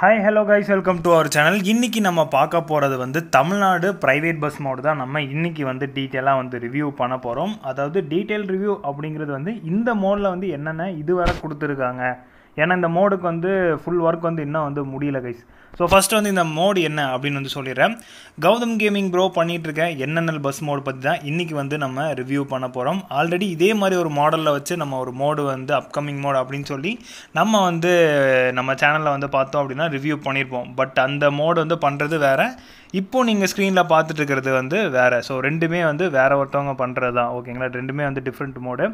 hi hello guys welcome to our channel இன்றைக்கி நம்ம பார்க்க போகிறது வந்து தமிழ்நாடு ப்ரைவேட் பஸ் மோடு தான் நம்ம இன்றைக்கி வந்து டீட்டெயிலாக வந்து ரிவ்யூ பண்ண போகிறோம் அதாவது டீட்டெயில் ரிவ்யூ அப்படிங்கிறது வந்து இந்த மோடில் வந்து என்னென்ன இதுவரை கொடுத்துருக்காங்க ஏன்னா இந்த மோடுக்கு வந்து ஃபுல் ஒர்க் வந்து இன்னும் வந்து முடியல கைஸ் ஸோ ஃபஸ்ட்டு வந்து இந்த மோடு என்ன அப்படின்னு வந்து சொல்லிடுறேன் கௌதம் கேமிங் ப்ரோ பண்ணிகிட்ருக்கேன் என்என்எல் பஸ் மோடு பற்றி தான் இன்றைக்கி வந்து நம்ம ரிவ்யூ பண்ண போகிறோம் ஆல்ரெடி இதே மாதிரி ஒரு மாடலில் வச்சு நம்ம ஒரு மோடு வந்து அப்கமிங் மோடு அப்படின்னு சொல்லி நம்ம வந்து நம்ம சேனலில் வந்து பார்த்தோம் அப்படின்னா ரிவ்யூ பண்ணியிருப்போம் பட் அந்த மோடு வந்து பண்ணுறது வேறு இப்போ நீங்கள் ஸ்க்ரீனில் பார்த்துட்டு இருக்கிறது வந்து வேறு ஸோ ரெண்டுமே வந்து வேறு ஒருத்தவங்க பண்ணுறது தான் ஓகேங்களா ரெண்டுமே வந்து டிஃப்ரெண்ட் மோடு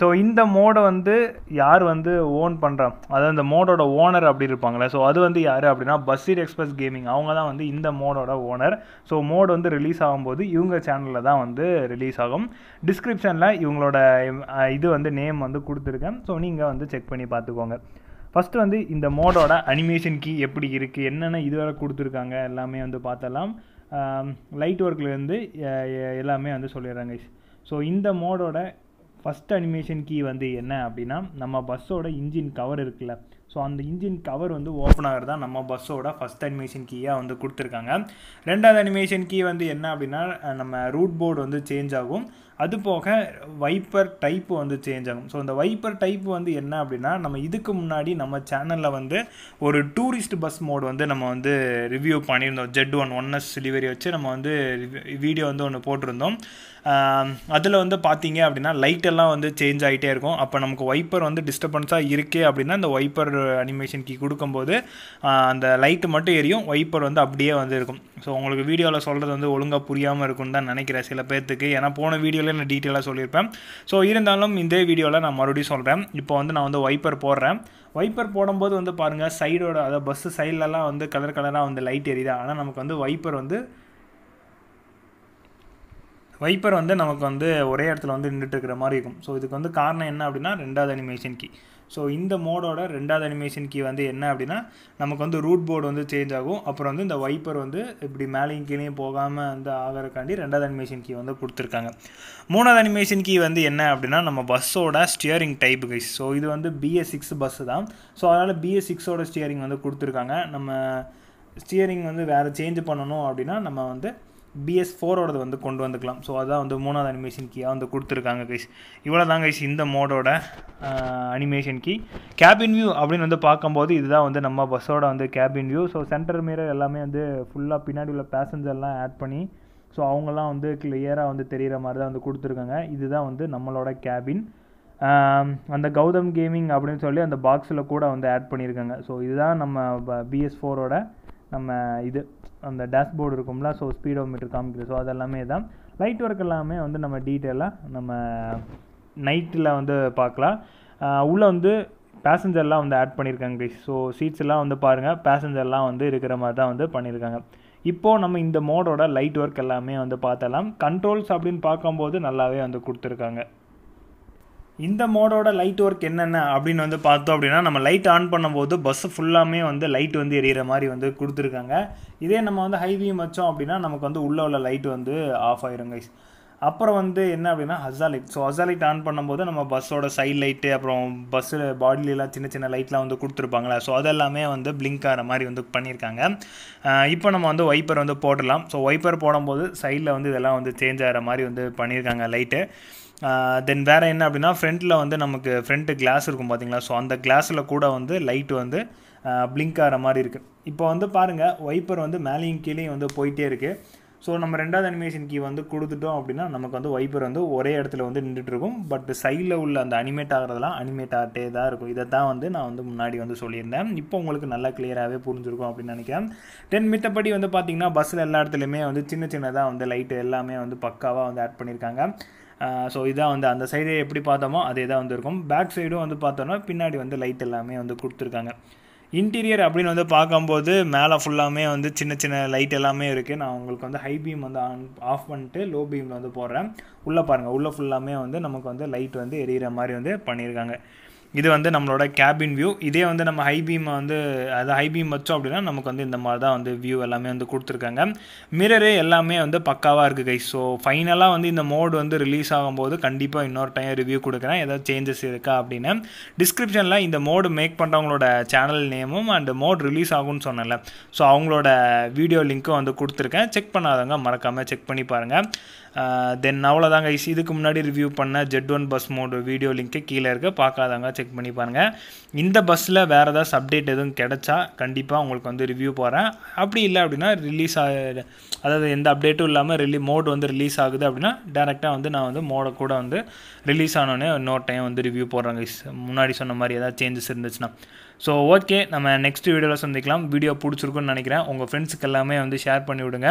ஸோ இந்த மோடை வந்து யார் வந்து ஓன் பண்ணுறா அதாவது இந்த மோடோட ஓனர் அப்படி இருப்பாங்களே ஸோ அது வந்து யார் அப்படின்னா பஸ்ஸீர் எக்ஸ்பிரஸ் கேமிங் அவங்க தான் வந்து இந்த மோடோட ஓனர் ஸோ மோடு வந்து ரிலீஸ் ஆகும்போது இவங்க சேனலில் தான் வந்து ரிலீஸ் ஆகும் டிஸ்கிரிப்ஷனில் இவங்களோட இது வந்து நேம் வந்து கொடுத்துருக்கேன் ஸோ நீங்கள் வந்து செக் பண்ணி பார்த்துக்கோங்க ஃபஸ்ட்டு வந்து இந்த மோடோட அனிமேஷன் கீ எப்படி இருக்குது என்னென்ன இதுவரை கொடுத்துருக்காங்க எல்லாமே வந்து பார்த்தலாம் லைட் ஒர்க்லேருந்து எல்லாமே வந்து சொல்லிடுறாங்க ஸோ இந்த மோடோட ஃபஸ்ட் அனிமேஷன் கீ வந்து என்ன அப்படின்னா நம்ம பஸ்ஸோட இன்ஜின் கவர் இருக்குல்ல ஸோ அந்த இன்ஜின் கவர் வந்து ஓப்பன் ஆகிறது தான் நம்ம பஸ்ஸோட ஃபஸ்ட் அனிமேஷன் கீயாக வந்து கொடுத்துருக்காங்க ரெண்டாவது அனிமேஷன் கீ வந்து என்ன அப்படின்னா நம்ம ரூட் போர்டு வந்து சேஞ்ச் ஆகும் அது போக வைப்பர் டைப் வந்து சேஞ்ச் ஆகும் ஸோ இந்த வைப்பர் டைப் வந்து என்ன அப்படின்னா நம்ம இதுக்கு முன்னாடி நம்ம சேனலில் வந்து ஒரு டூரிஸ்ட் பஸ் மோட் வந்து நம்ம வந்து ரிவ்யூ பண்ணியிருந்தோம் jet one one S delivery வச்சு நம்ம வந்து வீடியோ வந்து ஒன்று போட்டிருந்தோம் அதில் வந்து பார்த்தீங்க அப்படின்னா லைட் எல்லாம் வந்து சேஞ்ச் ஆகிட்டே இருக்கும் அப்போ நமக்கு வைப்பர் வந்து டிஸ்டர்பன்ஸாக இருக்கே அப்படின்னா அந்த வைப்பர் அனிமேஷன் கீ கொடுக்கும்போது அந்த லைட்டு மட்டும் எரியும் வைப்பர் வந்து அப்படியே வந்து இருக்கும் ஸோ உங்களுக்கு வீடியோவில் சொல்கிறது வந்து ஒழுங்காக புரியாமல் இருக்கும்னு தான் நினைக்கிறேன் சில பேர்த்துக்கு ஏன்னா போன வீடியோ இதில் நான் டீட்டெயிலாக சொல்லியிருப்பேன் ஸோ இருந்தாலும் இந்த வீடியோவில் நான் மறுபடியும் சொல்கிறேன் இப்போ வந்து நான் வந்து வைப்பர் போடுறேன் வைப்பர் போடும்போது வந்து பாருங்கள் சைடோட அதாவது பஸ்ஸு சைட்லலாம் வந்து கலர் கலராக வந்து லைட் எரியுது ஆனால் நமக்கு வந்து வைப்பர் வந்து வைப்பர் வந்து நமக்கு வந்து ஒரே இடத்துல வந்து நின்றுட்டு இருக்கிற மாதிரி இருக்கும் ஸோ இதுக்கு வந்து காரணம் என்ன அப்படின்னா ரெண்டாவது அனிமேஷன் கீ ஸோ இந்த மோடோட ரெண்டாவது அனிமேஷன் கீ வந்து என்ன அப்படின்னா நமக்கு வந்து ரூட் போர்டு வந்து சேஞ்ச் ஆகும் அப்புறம் வந்து இந்த வைப்பர் வந்து இப்படி மேலேயும் கீழேயும் போகாமல் வந்து ஆகிறக்காண்டி ரெண்டாவது அனிமேஷன் கீ வந்து கொடுத்துருக்காங்க மூணாவது அனிமேஷன் கீ வந்து என்ன அப்படின்னா நம்ம பஸ்ஸோட ஸ்டியரிங் டைப் கைஸ் ஸோ இது வந்து பிஎஸ் சிக்ஸ் பஸ்ஸு தான் ஸோ அதனால் பிஎஸ் சிக்ஸோட ஸ்டியரிங் வந்து கொடுத்துருக்காங்க நம்ம ஸ்டியரிங் வந்து வேறு சேஞ்ச் பண்ணணும் அப்படின்னா நம்ம வந்து பிஎஸ் ஃபோரோடது வந்து கொண்டு வந்துக்கலாம் ஸோ அதுதான் வந்து மூணாவது அனிமேஷன் கீயாக வந்து கொடுத்துருக்காங்க கைஸ் இவ்வளோ தான் கைஸ் இந்த மோடோட அனிமேஷன் கீ கேபின் வியூ அப்படின்னு வந்து பார்க்கும்போது இதுதான் வந்து நம்ம பஸ்ஸோட வந்து cabin view so centre mirror எல்லாமே வந்து ஃபுல்லாக பின்னாடி உள்ள பேசஞ்சர்லாம் ஆட் பண்ணி ஸோ அவங்கெல்லாம் வந்து கிளியராக வந்து தெரிகிற மாதிரி தான் வந்து கொடுத்துருக்காங்க இதுதான் வந்து நம்மளோட கேபின் அந்த கௌதம் கேமிங் அப்படின்னு சொல்லி அந்த பாக்ஸில் கூட வந்து ஆட் பண்ணியிருக்காங்க ஸோ இதுதான் நம்ம பிஎஸ் ஃபோரோட நம்ம இது அந்த டேஷ்போர்டு இருக்கும்ல ஸோ ஸ்பீடோ மீட்டர் காமிக்கிறது ஸோ அதெல்லாமே தான் லைட் ஒர்க் எல்லாமே வந்து நம்ம டீட்டெயிலாக நம்ம நைட்டில் வந்து பார்க்கலாம் உள்ளே வந்து பேசஞ்சர்லாம் வந்து ஆட் பண்ணியிருக்காங்க கைஸ் ஸோ சீட்ஸ் எல்லாம் வந்து பாருங்கள் பேசஞ்சர்லாம் வந்து இருக்கிற மாதிரி தான் வந்து பண்ணியிருக்காங்க இப்போது நம்ம இந்த மோடோட லைட் ஒர்க் எல்லாமே வந்து பார்த்தலாம் கண்ட்ரோல்ஸ் அப்படின்னு பார்க்கும்போது நல்லாவே வந்து கொடுத்துருக்காங்க இந்த மோடோட லைட் ஒர்க் என்னென்ன அப்படின்னு வந்து பார்த்தோம் அப்படின்னா நம்ம லைட் ஆன் பண்ணும்போது பஸ்ஸு ஃபுல்லாமே வந்து லைட் வந்து எரியிற மாதிரி வந்து கொடுத்துருக்காங்க இதே நம்ம வந்து ஹைவியும் வச்சோம் அப்படின்னா நமக்கு வந்து உள்ளே உள்ள லைட் வந்து ஆஃப் ஆயிரும் கைஸ் அப்புறம் வந்து என்ன அப்படின்னா ஹசாலைட் ஸோ ஹசாலைட் ஆன் பண்ணும்போது நம்ம பஸ்ஸோட சைட் லைட்டு அப்புறம் பஸ்ஸில் பாடியிலலாம் சின்ன சின்ன லைட்லாம் வந்து கொடுத்துருப்பாங்களா ஸோ அதெல்லாமே வந்து பிளிங்க் ஆகிற மாதிரி வந்து பண்ணியிருக்காங்க இப்போ நம்ம வந்து ஒய்பர் வந்து போடலாம் ஸோ ஒய்பர் போடும்போது சைடில் வந்து இதெல்லாம் வந்து சேஞ்ச் ஆகிற மாதிரி வந்து பண்ணியிருக்காங்க லைட்டு தென் வேறு என்ன அப்படின்னா ஃப்ரண்ட்டில் வந்து நமக்கு ஃப்ரண்ட்டு கிளாஸ் இருக்கும் பார்த்தீங்களா ஸோ அந்த கிளாஸில் கூட வந்து லைட் வந்து பிளிங்க் ஆகிற மாதிரி இருக்குது இப்போ வந்து பாருங்கள் ஒய்பர் வந்து மேலேயும் கீழேயும் வந்து போயிட்டே இருக்குது ஸோ நம்ம ரெண்டாவது அனிமேஷன் கீ வந்து கொடுத்துட்டோம் அப்படின்னா நமக்கு வந்து வைப்பர் வந்து ஒரே இடத்துல வந்து நின்றுட்டுருக்கும் பட் சைடில் உள்ள அந்த அனிமேட் ஆகிறதெல்லாம் அனிமேட் ஆகிட்டே தான் இருக்கும் இதை தான் வந்து நான் வந்து முன்னாடி வந்து சொல்லியிருந்தேன் இப்போ உங்களுக்கு நல்லா கிளியராகவே புரிஞ்சிருக்கும் அப்படின்னு நினைக்கிறேன் தென் மித்தப்படி வந்து பார்த்திங்கன்னா பஸ்ஸில் எல்லா இடத்துலையுமே வந்து சின்ன சின்னதாக வந்து லைட்டு எல்லாமே வந்து பக்காவாக வந்து ஆட் பண்ணியிருக்காங்க ஸோ இதான் வந்து அந்த சைடு எப்படி பார்த்தோமோ அதே தான் வந்து இருக்கும் பேக் சைடும் வந்து பார்த்தோன்னா பின்னாடி வந்து லைட் எல்லாமே வந்து கொடுத்துருக்காங்க இன்டீரியர் அப்படின்னு வந்து பார்க்கும்போது மேலே ஃபுல்லாமே வந்து சின்ன சின்ன லைட் எல்லாமே இருக்குது நான் உங்களுக்கு வந்து ஹை பீம் வந்து ஆன் ஆஃப் பண்ணிட்டு லோ பீமில் வந்து போடுறேன் உள்ளே பாருங்கள் உள்ளே ஃபுல்லாமே வந்து நமக்கு வந்து லைட் வந்து எரியிற மாதிரி வந்து பண்ணியிருக்காங்க இது வந்து நம்மளோட கேபின் வியூ இதே வந்து நம்ம ஹை பீமை வந்து அது ஹை பீம் வச்சோம் அப்படின்னா நமக்கு வந்து இந்த மாதிரி தான் வந்து வியூ எல்லாமே வந்து கொடுத்துருக்காங்க மிரரு எல்லாமே வந்து பக்காவாக இருக்குது கை ஸோ ஃபைனலாக வந்து இந்த மோடு வந்து ரிலீஸ் ஆகும்போது கண்டிப்பாக இன்னொரு டைம் ரிவ்யூ கொடுக்குறேன் ஏதாவது சேஞ்சஸ் இருக்கா அப்படின்னு டிஸ்கிரிப்ஷனில் இந்த மோடு மேக் பண்ணுறவங்களோட சேனல் நேமும் அண்ட் மோட் ரிலீஸ் ஆகும்னு சொன்னல ஸோ அவங்களோட வீடியோ லிங்க்கும் வந்து கொடுத்துருக்கேன் செக் பண்ணாதவங்க மறக்காமல் செக் பண்ணி பாருங்கள் தென் அவ்வளோதாங்க இதுக்கு முன்னாடி ரிவ்யூ பண்ண jet one bus mod video link கீழே இருக்க பார்க்காதவங்க செக் செக் பண்ணி பாருங்கள் இந்த பஸ்ஸில் வேறு ஏதாச்சும் அப்டேட் எதுவும் கிடைச்சா கண்டிப்பாக உங்களுக்கு வந்து ரிவ்யூ போகிறேன் அப்படி இல்லை அப்படின்னா ரிலீஸ் ஆக அதாவது எந்த அப்டேட்டும் இல்லாமல் ரிலீ மோட் வந்து ரிலீஸ் ஆகுது அப்படின்னா டேரெக்டாக வந்து நான் வந்து மோடை கூட வந்து ரிலீஸ் ஆனோடனே இன்னொரு டைம் வந்து ரிவ்யூ போடுறாங்க முன்னாடி சொன்ன மாதிரி ஏதாவது சேஞ்சஸ் இருந்துச்சுன்னா ஸோ ஓகே நம்ம நெக்ஸ்ட் வீடியோவில் சந்திக்கலாம் வீடியோ பிடிச்சிருக்குன்னு நினைக்கிறேன் உங்கள் ஃப்ரெண்ட்ஸுக்கு எல்லாமே வந்து ஷேர் பண்ணி விடுங்க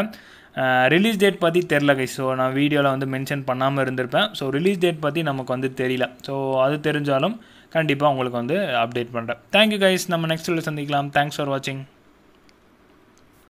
ரிலீஸ் டேட் பற்றி தெரில கை ஸோ நான் வீடியோவில் வந்து மென்ஷன் பண்ணாமல் இருந்திருப்பேன் ஸோ ரிலீஸ் டேட் பற்றி நமக்கு வந்து தெரியல ஸோ அது தெரிஞ்சாலும் கண்டிப்பாக உங்களுக்கு வந்து அப்டேட் பண்ணுறேன் தேங்க்யூ கைஸ் நம்ம நெக்ஸ்ட் வீடியோ சந்திக்கலாம் தேங்க்ஸ் ஃபார் வாட்சிங்